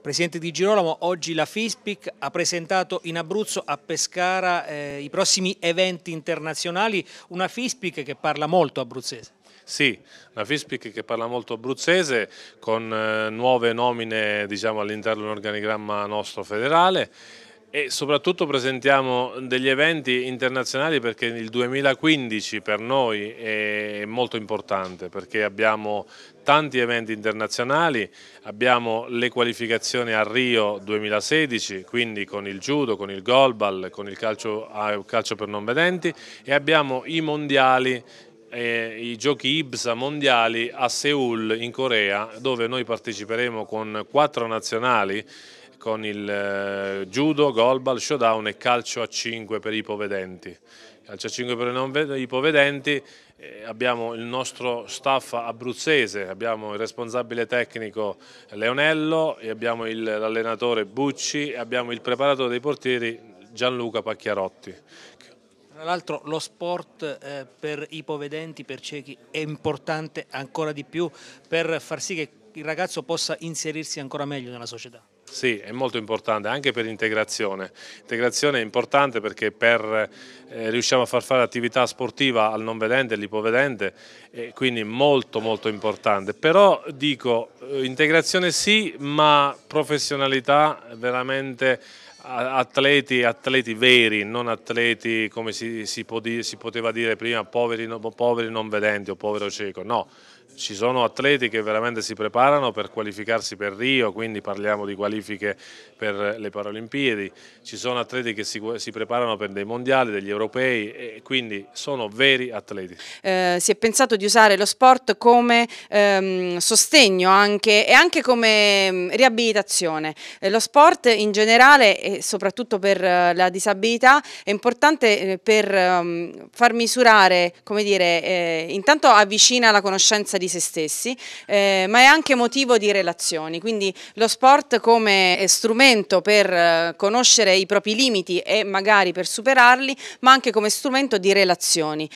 Presidente Di Girolamo, oggi la FISPIC ha presentato in Abruzzo a Pescara eh, i prossimi eventi internazionali, una FISPIC che parla molto abruzzese. Sì, una FISPIC che parla molto abruzzese con eh, nuove nomine diciamo, all'interno dell'organigramma nostro federale e soprattutto presentiamo degli eventi internazionali perché il 2015 per noi è molto importante perché abbiamo tanti eventi internazionali, abbiamo le qualificazioni a Rio 2016, quindi con il judo, con il goalball, con il calcio, ah, calcio per non vedenti e abbiamo i mondiali eh, i giochi IBSA mondiali a Seoul in Corea dove noi parteciperemo con quattro nazionali con il eh, judo, golbal, showdown e calcio a 5 per i povedenti. Calcio a 5 per i non ipovedenti, eh, abbiamo il nostro staff abruzzese, abbiamo il responsabile tecnico Leonello, abbiamo l'allenatore Bucci e abbiamo il preparatore dei portieri Gianluca Pacchiarotti. Tra l'altro lo sport eh, per i povedenti, per ciechi è importante ancora di più per far sì che il ragazzo possa inserirsi ancora meglio nella società. Sì, è molto importante anche per l'integrazione. L'integrazione è importante perché per, eh, riusciamo a far fare attività sportiva al non vedente all'ipovedente, eh, quindi molto molto importante. Però dico, eh, integrazione sì, ma professionalità veramente atleti, atleti veri, non atleti come si, si, può, si poteva dire prima, poveri, poveri non vedenti o povero cieco, no ci sono atleti che veramente si preparano per qualificarsi per Rio, quindi parliamo di qualifiche per le Paralimpiadi, ci sono atleti che si, si preparano per dei mondiali, degli europei, e quindi sono veri atleti. Eh, si è pensato di usare lo sport come ehm, sostegno anche, e anche come mm, riabilitazione. Eh, lo sport in generale e soprattutto per eh, la disabilità è importante eh, per ehm, far misurare, come dire, eh, intanto avvicina la conoscenza di se stessi, eh, ma è anche motivo di relazioni, quindi lo sport come eh, strumento per eh, conoscere i propri limiti e magari per superarli, ma anche come strumento di relazioni.